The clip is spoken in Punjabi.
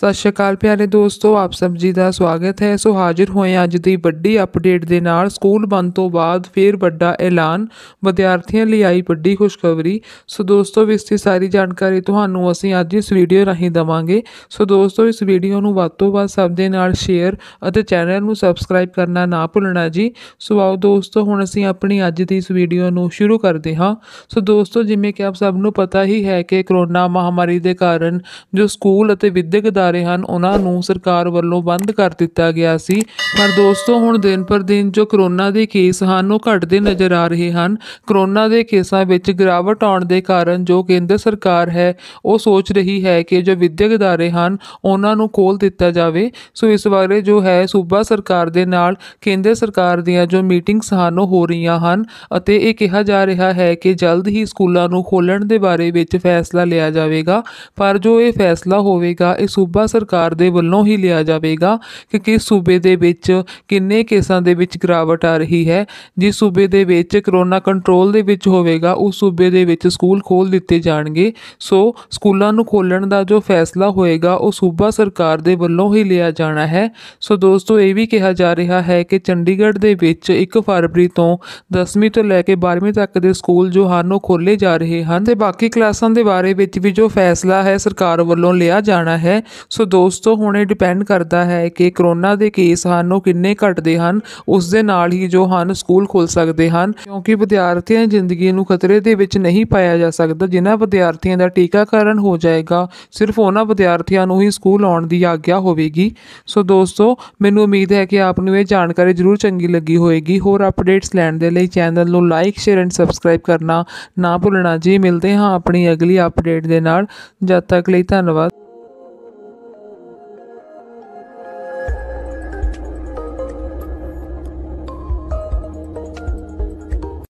ਸਤਿ ਸ਼੍ਰੀ ਅਕਾਲ ਪਿਆਰੇ ਦੋਸਤੋ ਆਪ ਸਭ ਜੀ ਦਾ ਸਵਾਗਤ ਹੈ ਸੋ ਹਾਜ਼ਰ ਹੋਏ ਅੱਜ ਦੀ ਵੱਡੀ ਅਪਡੇਟ ਦੇ ਨਾਲ ਸਕੂਲ ਬੰਦ ਤੋਂ ਬਾਅਦ ਫੇਰ ਵੱਡਾ ਐਲਾਨ ਵਿਦਿਆਰਥੀਆਂ ਲਈ ਆਈ ਵੱਡੀ ਖੁਸ਼ਖਬਰੀ ਸੋ ਦੋਸਤੋ ਇਸ ਦੀ ਸਾਰੀ ਜਾਣਕਾਰੀ ਤੁਹਾਨੂੰ ਅਸੀਂ ਅੱਜ ਇਸ ਵੀਡੀਓ ਰਾਹੀਂ ਦਵਾਂਗੇ ਸੋ ਦੋਸਤੋ ਇਸ ਵੀਡੀਓ ਨੂੰ ਵੱਧ ਤੋਂ ਵੱਧ ਸਭ ਦੇ ਨਾਲ ਸ਼ੇਅਰ ਅਤੇ ਚੈਨਲ ਨੂੰ ਸਬਸਕ੍ਰਾਈਬ ਕਰਨਾ ਨਾ ਭੁੱਲਣਾ ਜੀ ਸੋ ਆਓ ਦੋਸਤੋ ਹੁਣ ਅਸੀਂ ਆਪਣੀ ਅੱਜ ਦੀ ਇਸ ਵੀਡੀਓ ਨੂੰ ਸ਼ੁਰੂ ਕਰਦੇ ਹਾਂ ਸੋ ਦੋਸਤੋ ਜਿਵੇਂ ਕਿ ਆਪ ਸਭ ਨੂੰ ਪਤਾ ਹੀ ਹੈ ਕਿ ਕਰੋਨਾ ਮਹਾਮਾਰੀ ਦੇ ਕਾਰਨ ਜੋ ਸਕੂਲ ਅਤੇ ਵਿਦਿਅਕ ਰਹੇ ਹਨ ਉਹਨਾਂ ਨੂੰ ਸਰਕਾਰ ਵੱਲੋਂ ਬੰਦ ਕਰ ਦਿੱਤਾ ਗਿਆ ਸੀ ਪਰ ਦੋਸਤੋ ਹੁਣ ਦਿਨ ਪਰ ਦਿਨ ਜੋ ਕਰੋਨਾ ਦੇ ਕੇਸ ਹਨ ਉਹ ਘਟਦੇ ਨਜ਼ਰ ਆ ਰਹੇ ਹਨ ਕਰੋਨਾ ਦੇ ਕੇਸਾਂ ਵਿੱਚ ਗਿਰਾਵਟ ਆਉਣ ਦੇ ਕਾਰਨ ਜੋ ਕੇਂਦਰ ਸਰਕਾਰ ਹੈ ਉਹ ਸੋਚ ਰਹੀ ਹੈ ਕਿ ਜੋ ਵਿਦਿਅਕ ادارے ਹਨ ਉਹਨਾਂ ਨੂੰ ਖੋਲ ਦਿੱਤਾ ਜਾਵੇ ਸੋ ਇਸ ਬਾਰੇ ਜੋ ਹੈ ਸੂਬਾ ਸਰਕਾਰ ਦੇ ਨਾਲ ਕੇਂਦਰ ਸਰਕਾਰ ਦੀਆਂ ਜੋ ਮੀਟਿੰਗਸ ਹਨ ਉਹ ਹੋ ਰਹੀਆਂ ਹਨ ਅਤੇ ਇਹ ਕਿਹਾ ਜਾ ਰਿਹਾ ਹੈ ਕਿ ਜਲਦ ਹੀ ਸਕੂਲਾਂ ਨੂੰ ਖੋਲਣ ਦੇ ਬਾਰੇ ਵਿੱਚ ਫੈਸਲਾ ਲਿਆ ਜਾਵੇਗਾ ਪਰ ਜੋ ਇਹ ਫੈਸਲਾ ਹੋਵੇਗਾ ਇਹ ਸੂਬਾ ਸੂਬਾ ਸਰਕਾਰ ਦੇ ਵੱਲੋਂ ਹੀ ਲਿਆ ਜਾਵੇਗਾ ਕਿ ਕਿਸ ਸੂਬੇ ਦੇ ਵਿੱਚ ਕਿੰਨੇ ਕੇਸਾਂ ਦੇ ਵਿੱਚ ਗਰਾਵਟ ਆ ਰਹੀ ਹੈ ਜਿਸ ਸੂਬੇ ਦੇ ਵਿੱਚ ਕਰੋਨਾ ਕੰਟਰੋਲ ਦੇ ਵਿੱਚ ਹੋਵੇਗਾ ਉਸ ਸੂਬੇ ਦੇ ਵਿੱਚ ਸਕੂਲ ਖੋਲ ਦਿੱਤੇ ਜਾਣਗੇ ਸੋ ਸਕੂਲਾਂ ਨੂੰ ਖੋਲਣ ਦਾ ਜੋ ਫੈਸਲਾ ਹੋਏਗਾ ਉਹ ਸੂਬਾ ਸਰਕਾਰ ਦੇ ਵੱਲੋਂ ਹੀ ਲਿਆ ਜਾਣਾ ਹੈ ਸੋ ਦੋਸਤੋ ਇਹ ਵੀ ਕਿਹਾ ਜਾ ਰਿਹਾ ਹੈ ਕਿ ਚੰਡੀਗੜ੍ਹ ਦੇ ਵਿੱਚ 1 ਫਰਵਰੀ ਤੋਂ 10ਵੀਂ ਤੋਂ ਲੈ ਕੇ 12ਵੀਂ ਤੱਕ ਦੇ ਸਕੂਲ ਜੋ ਹਨ ਉਹ ਖੋਲੇ ਜਾ ਰਹੇ ਹਨ ਤੇ ਬਾਕੀ ਕਲਾਸਾਂ ਦੇ ਬਾਰੇ ਵਿੱਚ ਵੀ ਜੋ ਫੈਸਲਾ ਹੈ ਸਰਕਾਰ ਵੱਲੋਂ ਲਿਆ ਜਾਣਾ ਹੈ ਸੋ ਦੋਸਤੋ ਹੁਣ ਇਹ ਡਿਪੈਂਡ ਕਰਦਾ ਹੈ ਕਿ ਕਰੋਨਾ ਦੇ ਕੇਸ ਹਨ ਉਹ ਕਿੰਨੇ ਘਟਦੇ ਹਨ ਉਸ ਦੇ ਨਾਲ ਹੀ ਜੋ ਹਨ ਸਕੂਲ ਖੁੱਲ ਸਕਦੇ ਹਨ ਕਿਉਂਕਿ ਵਿਦਿਆਰਥੀਆਂ ਦੀ ਜ਼ਿੰਦਗੀ ਨੂੰ ਖਤਰੇ ਦੇ ਵਿੱਚ ਨਹੀਂ ਪਾਇਆ ਜਾ ਸਕਦਾ ਜਿਨ੍ਹਾਂ ਵਿਦਿਆਰਥੀਆਂ ਦਾ ਟੀਕਾਕਰਨ ਹੋ ਜਾਏਗਾ ਸਿਰਫ ਉਹਨਾਂ ਵਿਦਿਆਰਥੀਆਂ ਨੂੰ ਹੀ ਸਕੂਲ ਆਉਣ ਦੀ ਆਗਿਆ ਹੋਵੇਗੀ ਸੋ ਦੋਸਤੋ ਮੈਨੂੰ ਉਮੀਦ ਹੈ ਕਿ ਆਪ ਨੂੰ ਇਹ ਜਾਣਕਾਰੀ ਜ਼ਰੂਰ ਚੰਗੀ ਲੱਗੀ ਹੋਵੇਗੀ ਹੋਰ ਅਪਡੇਟਸ ਲੈਣ ਦੇ ਲਈ ਚੈਨਲ ਨੂੰ ਲਾਈਕ ਸ਼ੇਅਰ ਐਂਡ ਸਬਸਕ੍ਰਾਈਬ ਕਰਨਾ ਨਾ ਭੁੱਲਣਾ ਜੀ ਮਿਲਦੇ ਹਾਂ ਆਪਣੀ ਅਗਲੀ ਅਪਡੇਟ ਦੇ ਨਾਲ ਜਦ ਤੱਕ ਲਈ ਧੰਨਵਾਦ